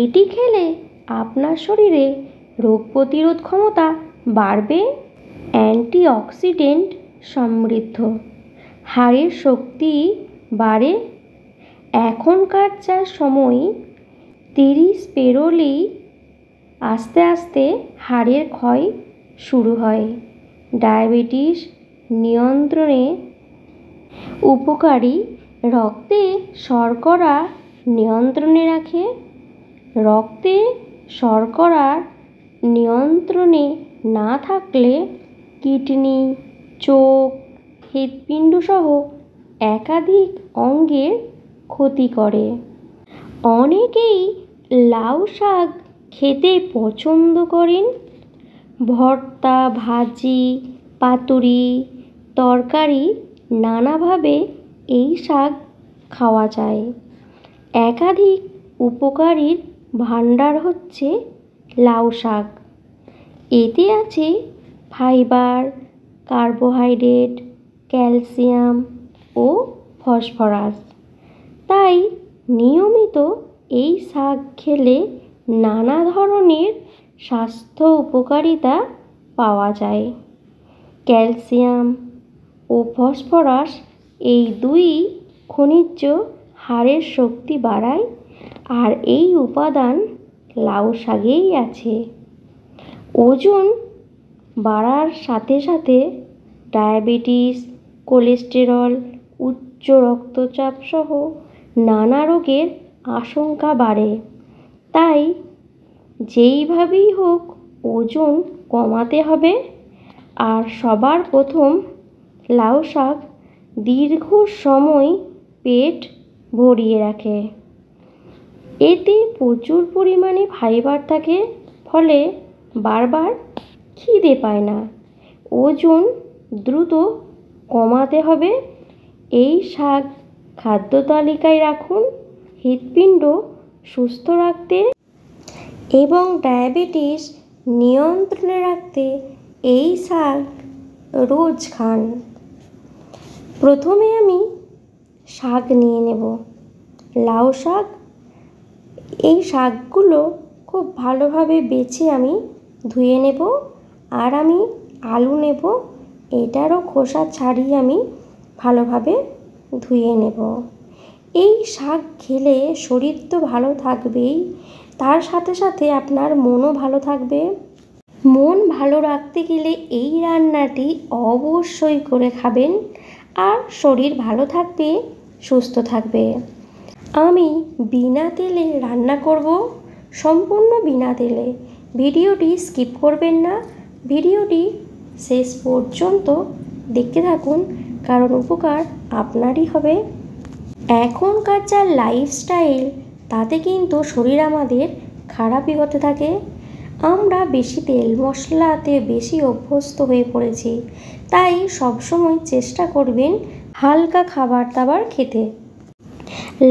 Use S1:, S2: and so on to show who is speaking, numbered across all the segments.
S1: এটি খেলে আপনার শরীরে রোগ প্রতিরোধ ক্ষমতা বাড়বে অ্যান্টিঅক্সিডেন্ট সমৃদ্ধ হাড়ের শক্তি বাড়ে এখনকার যা সময় তিরিশ পেরোলেই আস্তে আস্তে হাড়ের ক্ষয় শুরু হয় ডায়াবেটিস নিয়ন্ত্রণে উপকারী রক্তে শর্করা নিয়ন্ত্রণে রাখে রক্তে শর্করার নিয়ন্ত্রণে না থাকলে কিডনি চোখ হৃৎপিণ্ডসহ একাধিক অঙ্গের ক্ষতি করে অনেকেই লাউ শাক খেতে পছন্দ করেন ভর্তা ভাজি পাতুরি তরকারি নানাভাবে এই শাক খাওয়া যায় একাধিক উপকারীর ভাণ্ডার হচ্ছে লাউ শাক এতে আছে ফাইবার কার্বোহাইড্রেট ক্যালসিয়াম ও ফসফরাস তাই নিয়মিত এই শাক খেলে নানা ধরনের স্বাস্থ্য উপকারিতা পাওয়া যায় ক্যালসিয়াম ও ফসফরাস এই দুই খনিজ হাড়ের শক্তি বাড়ায় আর এই উপাদান লাউ শাকেই আছে ওজন বাড়ার সাথে সাথে ডায়াবেটিস কোলেস্টেরল উচ্চ রক্তচাপ সহ নানা রোগের আশঙ্কা বাড়ে তাই যেইভাবেই হোক ওজন কমাতে হবে আর সবার প্রথম লাউ শাক দীর্ঘ সময় পেট ভরিয়ে রাখে এতে প্রচুর পরিমাণে ফাইবার থাকে ফলে বারবার খিদে পায় না ওজন দ্রুত কমাতে হবে এই শাক খাদ্য তালিকায় রাখুন হৃৎপিণ্ড সুস্থ রাখতে এবং ডায়াবেটিস নিয়ন্ত্রণে রাখতে এই শাক রোজ খান প্রথমে আমি শাক নিয়ে নেব লাউ শাক এই শাকগুলো খুব ভালোভাবে বেছে আমি ধুয়ে নেব আর আমি আলু নেব এটারও খোসা ছাড়িয়ে আমি ভালোভাবে ধুয়ে নেব এই শাক খেলে শরীর তো ভালো থাকবেই তার সাথে সাথে আপনার মনও ভালো থাকবে মন ভালো রাখতে গেলে এই রান্নাটি অবশ্যই করে খাবেন আর শরীর ভালো থাকবে সুস্থ থাকবে আমি বিনা তেলে রান্না করব সম্পূর্ণ বিনা তেলে ভিডিওটি স্কিপ করবেন না ভিডিওটি শেষ পর্যন্ত দেখতে থাকুন কারণ উপকার আপনারই হবে এখনকার যা লাইফস্টাইল তাতে কিন্তু শরীর আমাদের খারাপই হতে থাকে আমরা বেশি তেল মশলাতে বেশি অভ্যস্ত হয়ে পড়েছি তাই সবসময় চেষ্টা করবেন হালকা খাবার দাবার খেতে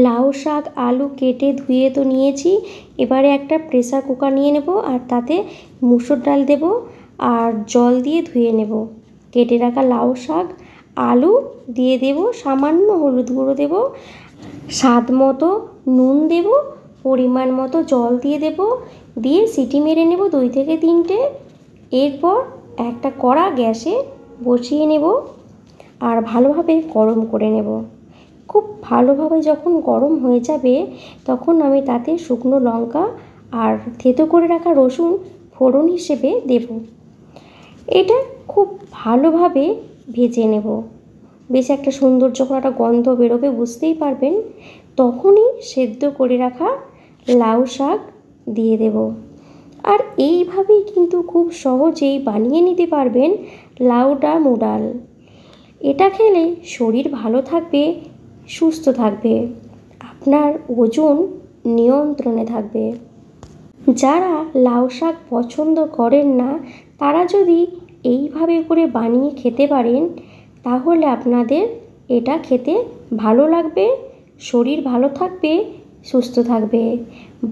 S1: লাউ শাক আলু কেটে ধুয়ে তো নিয়েছি এবারে একটা প্রেসার কুকার নিয়ে নেব আর তাতে মুসুর ডাল দেব আর জল দিয়ে ধুয়ে নেব কেটে রাখা লাউ শাক আলু দিয়ে দেব সামান্য হলুদ গুঁড়ো দেব স্বাদ মতো নুন দেব পরিমাণ মতো জল দিয়ে দেব দিয়ে সিটি মেরে নেব দুই থেকে তিনটে এরপর একটা কড়া গ্যাসে বসিয়ে নেব আর ভালোভাবে গরম করে নেব খুব ভালোভাবে যখন গরম হয়ে যাবে তখন আমি তাতে শুকনো লঙ্কা আর থেতো করে রাখা রসুন ফোড়ন হিসেবে দেব এটা খুব ভালোভাবে ভেজে নেব বেশ একটা সুন্দর যখন একটা গন্ধ বেরোবে বুঝতেই পারবেন তখনই সেদ্ধ করে রাখা লাউ শাক দিয়ে দেব আর এইভাবেই কিন্তু খুব সহজেই বানিয়ে নিতে পারবেন লাউডা মুডাল এটা খেলে শরীর ভালো থাকবে সুস্থ থাকবে আপনার ওজন নিয়ন্ত্রণে থাকবে যারা লাউ শাক পছন্দ করেন না তারা যদি এইভাবে করে বানিয়ে খেতে পারেন তাহলে আপনাদের এটা খেতে ভালো লাগবে শরীর ভালো থাকবে সুস্থ থাকবে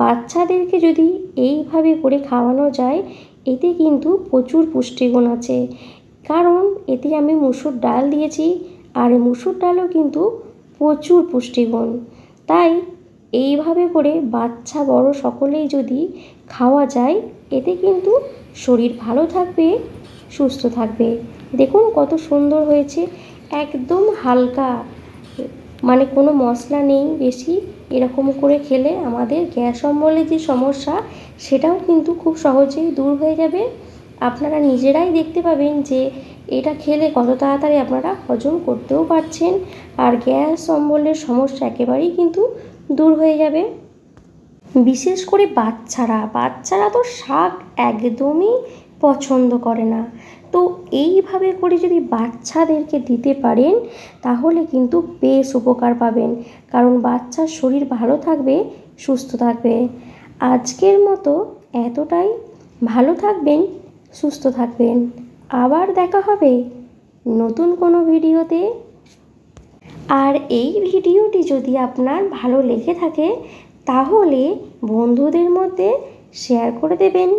S1: বাচ্চাদেরকে যদি এইভাবে করে খাওয়ানো যায় এতে কিন্তু প্রচুর পুষ্টিগুণ আছে কারণ এতে আমি মুসুর ডাল দিয়েছি আর মুসুর ডালও কিন্তু প্রচুর পুষ্টিগুণ তাই এইভাবে করে বাচ্চা বড় সকলেই যদি খাওয়া যায় এতে কিন্তু শরীর ভালো থাকবে সুস্থ থাকবে দেখুন কত সুন্দর হয়েছে একদম হালকা মানে কোনো মশলা নেই বেশি এরকম করে খেলে আমাদের গ্যাস অম্বলের যে সমস্যা সেটাও কিন্তু খুব সহজেই দূর হয়ে যাবে আপনারা নিজেরাই দেখতে পাবেন যে এটা খেলে কত তাড়াতাড়ি আপনারা হজম করতেও পারছেন আর গ্যাস অম্বলের সমস্যা একেবারেই কিন্তু দূর হয়ে যাবে বিশেষ করে বাচ্চারা বাচ্চারা তো শাক একদমই পছন্দ করে না তো এইভাবে করে যদি বাচ্চাদেরকে দিতে পারেন তাহলে কিন্তু বেশ উপকার পাবেন কারণ বাচ্চার শরীর ভালো থাকবে সুস্থ থাকবে আজকের মতো এতটাই ভালো থাকবেন সুস্থ থাকবেন আবার দেখা হবে নতুন কোনো ভিডিওতে আর এই ভিডিওটি যদি আপনার ভালো লেগে থাকে তাহলে বন্ধুদের মধ্যে শেয়ার করে দেবেন